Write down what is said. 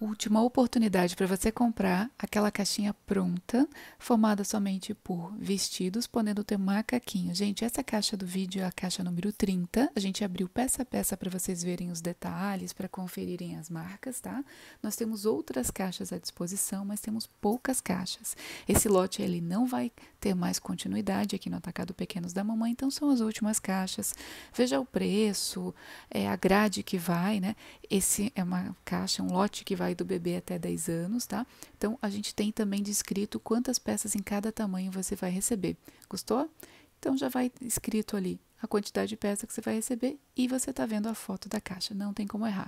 última oportunidade para você comprar aquela caixinha pronta, formada somente por vestidos, podendo ter macaquinho. Gente, essa caixa do vídeo é a caixa número 30. A gente abriu peça a peça para vocês verem os detalhes, para conferirem as marcas, tá? Nós temos outras caixas à disposição, mas temos poucas caixas. Esse lote ele não vai ter mais continuidade aqui no Atacado Pequenos da Mamãe, então são as últimas caixas. Veja o preço, é, a grade que vai, né? Esse é uma caixa, um lote que vai do bebê até 10 anos, tá? Então a gente tem também descrito quantas peças em cada tamanho você vai receber. Gostou? Então já vai escrito ali a quantidade de peça que você vai receber e você está vendo a foto da caixa, não tem como errar.